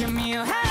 give me a hand.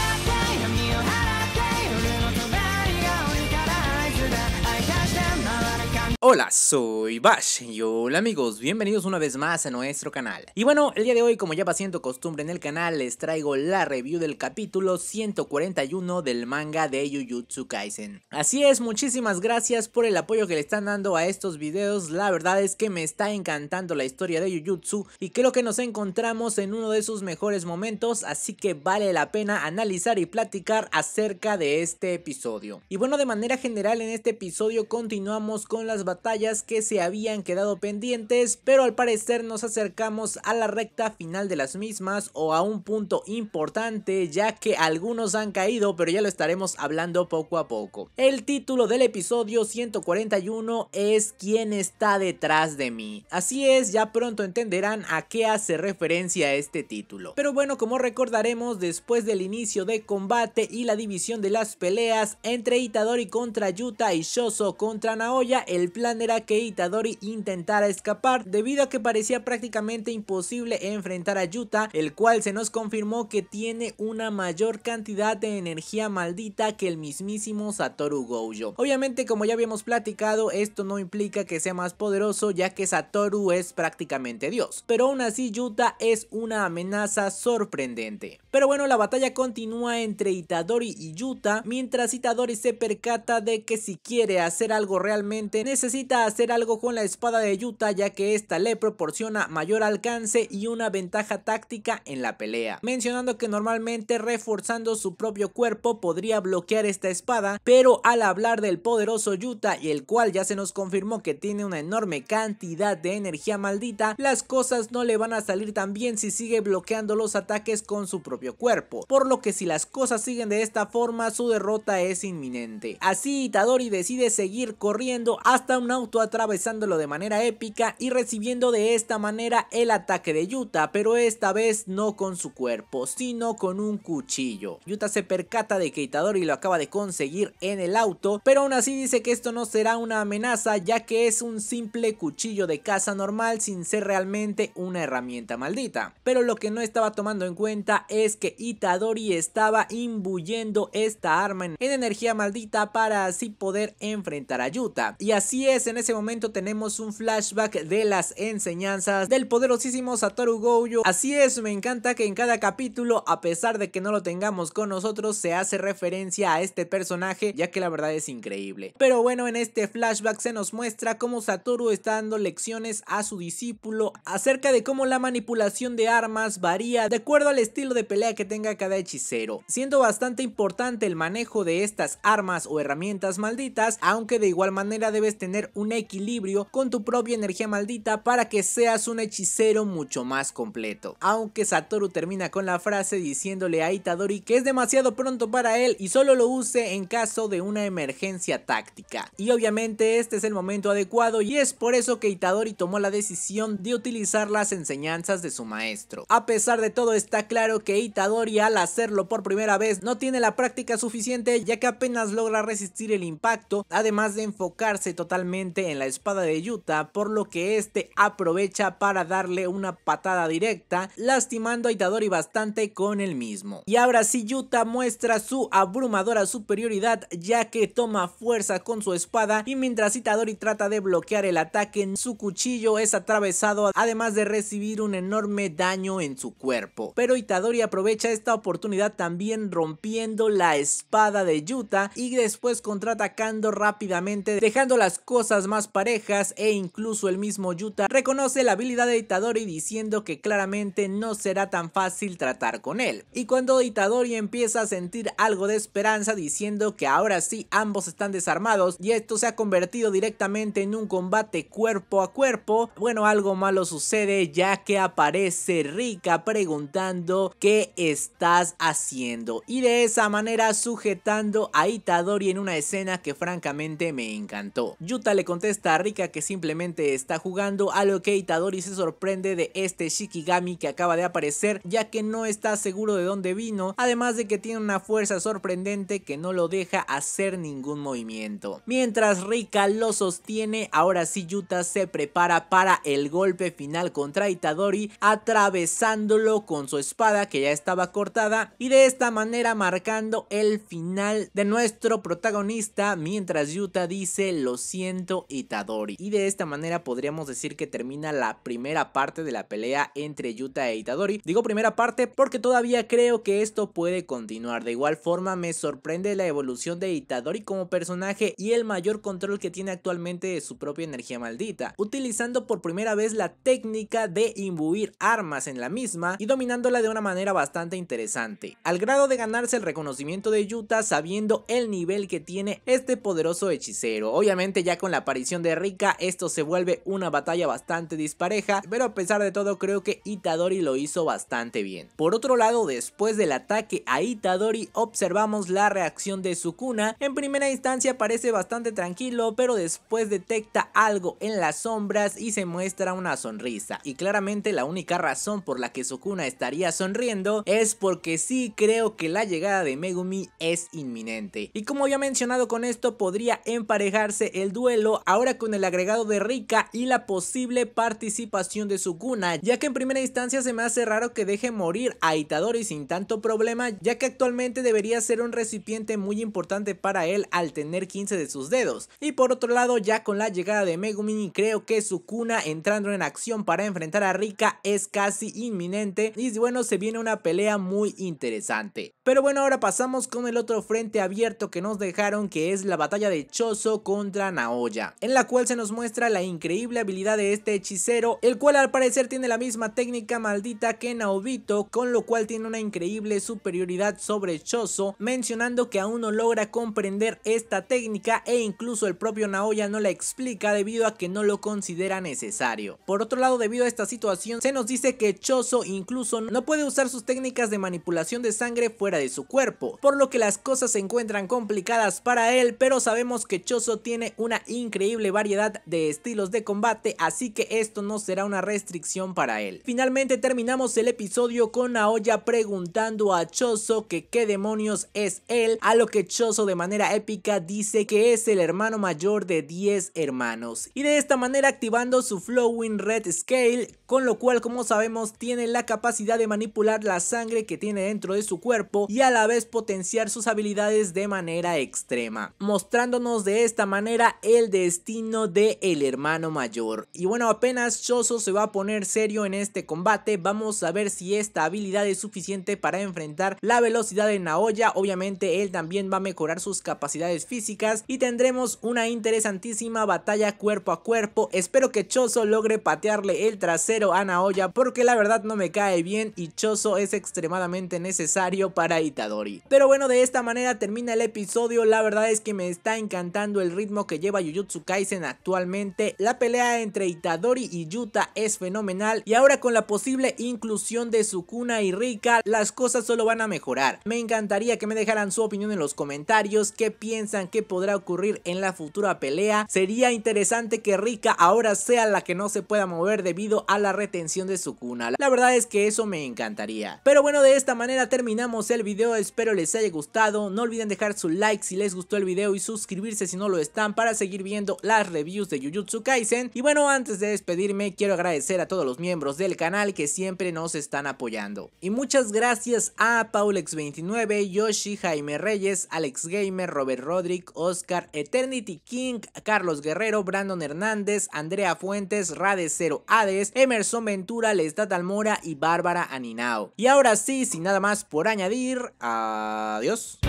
Hola, soy Bash y hola amigos, bienvenidos una vez más a nuestro canal. Y bueno, el día de hoy, como ya va siendo costumbre en el canal, les traigo la review del capítulo 141 del manga de Jujutsu Kaisen. Así es, muchísimas gracias por el apoyo que le están dando a estos videos, la verdad es que me está encantando la historia de Jujutsu y creo que nos encontramos en uno de sus mejores momentos, así que vale la pena analizar y platicar acerca de este episodio. Y bueno, de manera general en este episodio continuamos con las batallas batallas que se habían quedado pendientes, pero al parecer nos acercamos a la recta final de las mismas o a un punto importante ya que algunos han caído pero ya lo estaremos hablando poco a poco. El título del episodio 141 es ¿Quién está detrás de mí? Así es, ya pronto entenderán a qué hace referencia este título. Pero bueno, como recordaremos, después del inicio de combate y la división de las peleas entre Itadori contra Yuta y Shoso contra Naoya, el plan era que Itadori intentara escapar debido a que parecía prácticamente imposible enfrentar a Yuta, el cual se nos confirmó que tiene una mayor cantidad de energía maldita que el mismísimo Satoru Gojo. Obviamente como ya habíamos platicado esto no implica que sea más poderoso ya que Satoru es prácticamente Dios, pero aún así Yuta es una amenaza sorprendente. Pero bueno la batalla continúa entre Itadori y Yuta mientras Itadori se percata de que si quiere hacer algo realmente necesita necesita hacer algo con la espada de Yuta ya que esta le proporciona mayor alcance y una ventaja táctica en la pelea. Mencionando que normalmente reforzando su propio cuerpo podría bloquear esta espada, pero al hablar del poderoso Yuta y el cual ya se nos confirmó que tiene una enorme cantidad de energía maldita, las cosas no le van a salir tan bien si sigue bloqueando los ataques con su propio cuerpo, por lo que si las cosas siguen de esta forma su derrota es inminente. Así Itadori decide seguir corriendo hasta un auto atravesándolo de manera épica y recibiendo de esta manera el ataque de Yuta, pero esta vez no con su cuerpo, sino con un cuchillo. Yuta se percata de que Itadori lo acaba de conseguir en el auto, pero aún así dice que esto no será una amenaza ya que es un simple cuchillo de caza normal sin ser realmente una herramienta maldita. Pero lo que no estaba tomando en cuenta es que Itadori estaba imbuyendo esta arma en energía maldita para así poder enfrentar a Yuta. Y así en ese momento tenemos un flashback de las enseñanzas del poderosísimo Satoru Gojo. Así es, me encanta que en cada capítulo, a pesar de que no lo tengamos con nosotros, se hace referencia a este personaje, ya que la verdad es increíble. Pero bueno, en este flashback se nos muestra cómo Satoru está dando lecciones a su discípulo acerca de cómo la manipulación de armas varía de acuerdo al estilo de pelea que tenga cada hechicero, siendo bastante importante el manejo de estas armas o herramientas malditas, aunque de igual manera debes tener un equilibrio con tu propia energía maldita para que seas un hechicero mucho más completo. Aunque Satoru termina con la frase diciéndole a Itadori que es demasiado pronto para él y solo lo use en caso de una emergencia táctica. Y obviamente este es el momento adecuado y es por eso que Itadori tomó la decisión de utilizar las enseñanzas de su maestro. A pesar de todo está claro que Itadori al hacerlo por primera vez no tiene la práctica suficiente ya que apenas logra resistir el impacto además de enfocarse totalmente en la espada de Yuta, por lo que este aprovecha para darle una patada directa, lastimando a Itadori bastante con el mismo. Y ahora sí Yuta muestra su abrumadora superioridad ya que toma fuerza con su espada y mientras Itadori trata de bloquear el ataque, su cuchillo es atravesado además de recibir un enorme daño en su cuerpo. Pero Itadori aprovecha esta oportunidad también rompiendo la espada de Yuta y después contraatacando rápidamente dejando las cosas cosas más parejas e incluso el mismo Yuta reconoce la habilidad de Itadori diciendo que claramente no será tan fácil tratar con él. Y cuando Itadori empieza a sentir algo de esperanza diciendo que ahora sí ambos están desarmados y esto se ha convertido directamente en un combate cuerpo a cuerpo, bueno algo malo sucede ya que aparece Rika preguntando qué estás haciendo y de esa manera sujetando a Itadori en una escena que francamente me encantó. Yuta le contesta a Rika que simplemente está jugando, a lo que Itadori se sorprende de este Shikigami que acaba de aparecer, ya que no está seguro de dónde vino, además de que tiene una fuerza sorprendente que no lo deja hacer ningún movimiento. Mientras Rika lo sostiene, ahora sí Yuta se prepara para el golpe final contra Itadori, atravesándolo con su espada que ya estaba cortada y de esta manera marcando el final de nuestro protagonista, mientras Yuta dice lo siento Itadori. Y de esta manera podríamos decir que termina la primera parte de la pelea entre Yuta e Itadori. Digo primera parte porque todavía creo que esto puede continuar. De igual forma me sorprende la evolución de Itadori como personaje y el mayor control que tiene actualmente de su propia energía maldita, utilizando por primera vez la técnica de imbuir armas en la misma y dominándola de una manera bastante interesante. Al grado de ganarse el reconocimiento de Yuta sabiendo el nivel que tiene este poderoso hechicero. Obviamente ya con la aparición de Rika esto se vuelve una batalla bastante dispareja, pero a pesar de todo creo que Itadori lo hizo bastante bien. Por otro lado, después del ataque a Itadori observamos la reacción de Sukuna, en primera instancia parece bastante tranquilo, pero después detecta algo en las sombras y se muestra una sonrisa, y claramente la única razón por la que Sukuna estaría sonriendo es porque sí creo que la llegada de Megumi es inminente. Y como había mencionado con esto podría emparejarse el duelo ahora con el agregado de Rika y la posible participación de Sukuna, ya que en primera instancia se me hace raro que deje morir a Itadori sin tanto problema, ya que actualmente debería ser un recipiente muy importante para él al tener 15 de sus dedos. Y por otro lado, ya con la llegada de Megumin, creo que Sukuna entrando en acción para enfrentar a Rika es casi inminente y bueno, se viene una pelea muy interesante. Pero bueno, ahora pasamos con el otro frente abierto que nos dejaron que es la batalla de Choso contra Naomi en la cual se nos muestra la increíble habilidad de este hechicero, el cual al parecer tiene la misma técnica maldita que Naobito, con lo cual tiene una increíble superioridad sobre Chozo, mencionando que aún no logra comprender esta técnica e incluso el propio Naoya no la explica debido a que no lo considera necesario. Por otro lado, debido a esta situación, se nos dice que Chozo incluso no puede usar sus técnicas de manipulación de sangre fuera de su cuerpo, por lo que las cosas se encuentran complicadas para él, pero sabemos que Chozo tiene una increíble variedad de estilos de combate, así que esto no será una restricción para él. Finalmente terminamos el episodio con Naoya preguntando a Chozo que qué demonios es él, a lo que Chozo de manera épica dice que es el hermano mayor de 10 hermanos. Y de esta manera activando su Flowing Red Scale, con lo cual como sabemos tiene la capacidad de manipular la sangre que tiene dentro de su cuerpo y a la vez potenciar sus habilidades de manera extrema, mostrándonos de esta manera el el destino de el hermano mayor. Y bueno, apenas Choso se va a poner serio en este combate, vamos a ver si esta habilidad es suficiente para enfrentar la velocidad de Naoya, obviamente él también va a mejorar sus capacidades físicas y tendremos una interesantísima batalla cuerpo a cuerpo, espero que Choso logre patearle el trasero a Naoya porque la verdad no me cae bien y Choso es extremadamente necesario para Itadori. Pero bueno, de esta manera termina el episodio, la verdad es que me está encantando el ritmo que lleva Jujutsu Kaisen actualmente, la pelea entre Itadori y Yuta es fenomenal y ahora con la posible inclusión de Sukuna y Rika, las cosas solo van a mejorar. Me encantaría que me dejaran su opinión en los comentarios, qué piensan que podrá ocurrir en la futura pelea. Sería interesante que Rika ahora sea la que no se pueda mover debido a la retención de Sukuna. La verdad es que eso me encantaría. Pero bueno, de esta manera terminamos el video, espero les haya gustado. No olviden dejar su like si les gustó el video y suscribirse si no lo están para seguir viendo las reviews de Jujutsu Kaisen. Y bueno, antes de despedirme, quiero agradecer a todos los miembros del canal que siempre nos están apoyando. Y muchas gracias a Paulex29, Yoshi, Jaime Reyes, Alex Gamer, Robert Rodrick, Oscar, Eternity King, Carlos Guerrero, Brandon Hernández, Andrea Fuentes, Rade 0 Hades, Emerson Ventura, Lestat Almora y Bárbara Aninao. Y ahora sí, sin nada más por añadir, adiós.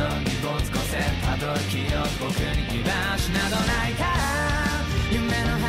been